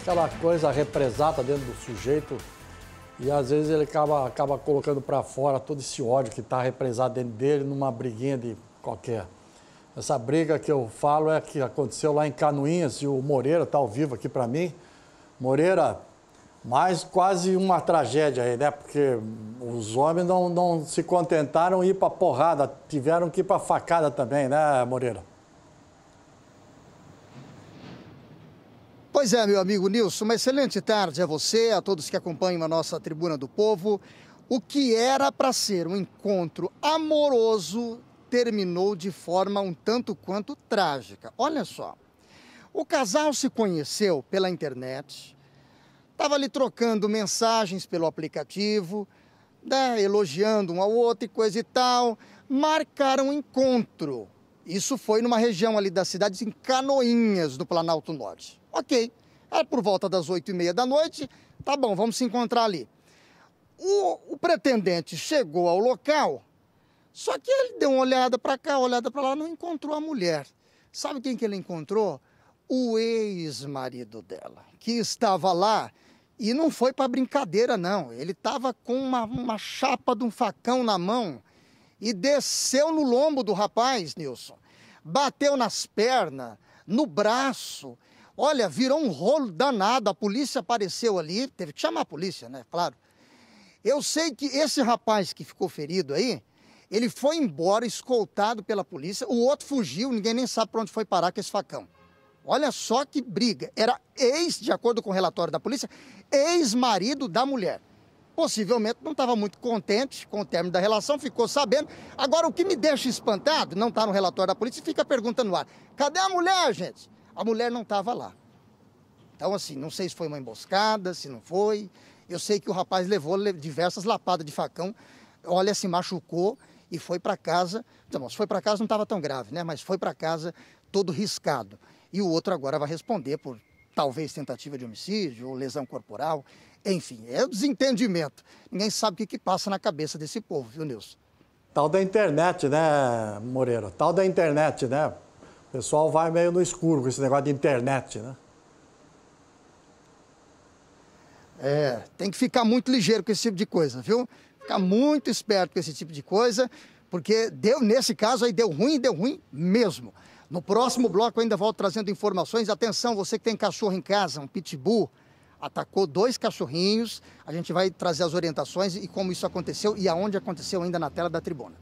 aquela coisa represada dentro do sujeito. E às vezes ele acaba, acaba colocando para fora todo esse ódio que está represado dentro dele numa briguinha de qualquer. Essa briga que eu falo é que aconteceu lá em Canoinhas e o Moreira está ao vivo aqui para mim. Moreira, mais quase uma tragédia aí, né? Porque os homens não, não se contentaram em ir para porrada, tiveram que ir para facada também, né, Moreira? Pois é, meu amigo Nilson, uma excelente tarde a você, a todos que acompanham a nossa Tribuna do Povo. O que era para ser um encontro amoroso terminou de forma um tanto quanto trágica. Olha só. O casal se conheceu pela internet, estava ali trocando mensagens pelo aplicativo, né, elogiando um ao outro e coisa e tal. Marcaram um encontro. Isso foi numa região ali da cidade, em Canoinhas, do Planalto Norte. Ok. Era é por volta das oito e meia da noite, tá bom, vamos se encontrar ali. O, o pretendente chegou ao local, só que ele deu uma olhada para cá, uma olhada para lá, não encontrou a mulher. Sabe quem que ele encontrou? O ex-marido dela, que estava lá e não foi para brincadeira, não. Ele estava com uma, uma chapa de um facão na mão e desceu no lombo do rapaz, Nilson. Bateu nas pernas, no braço Olha, virou um rolo danado. A polícia apareceu ali, teve que chamar a polícia, né? Claro. Eu sei que esse rapaz que ficou ferido aí, ele foi embora escoltado pela polícia. O outro fugiu, ninguém nem sabe para onde foi parar com esse facão. Olha só que briga. Era ex, de acordo com o relatório da polícia, ex-marido da mulher. Possivelmente não estava muito contente com o término da relação, ficou sabendo. Agora, o que me deixa espantado, não está no relatório da polícia, fica a pergunta no ar: cadê a mulher, gente? A mulher não estava lá. Então, assim, não sei se foi uma emboscada, se não foi. Eu sei que o rapaz levou diversas lapadas de facão. Olha, se machucou e foi para casa. Então, se foi para casa não estava tão grave, né? Mas foi para casa todo riscado. E o outro agora vai responder por talvez tentativa de homicídio ou lesão corporal. Enfim, é desentendimento. Ninguém sabe o que, que passa na cabeça desse povo, viu, Nilson? Tal da internet, né, Moreira? Tal da internet, né? O pessoal vai meio no escuro com esse negócio de internet, né? É, tem que ficar muito ligeiro com esse tipo de coisa, viu? Ficar muito esperto com esse tipo de coisa, porque deu nesse caso aí deu ruim, deu ruim mesmo. No próximo bloco eu ainda volto trazendo informações. Atenção, você que tem cachorro em casa, um pitbull, atacou dois cachorrinhos. A gente vai trazer as orientações e como isso aconteceu e aonde aconteceu ainda na tela da tribuna.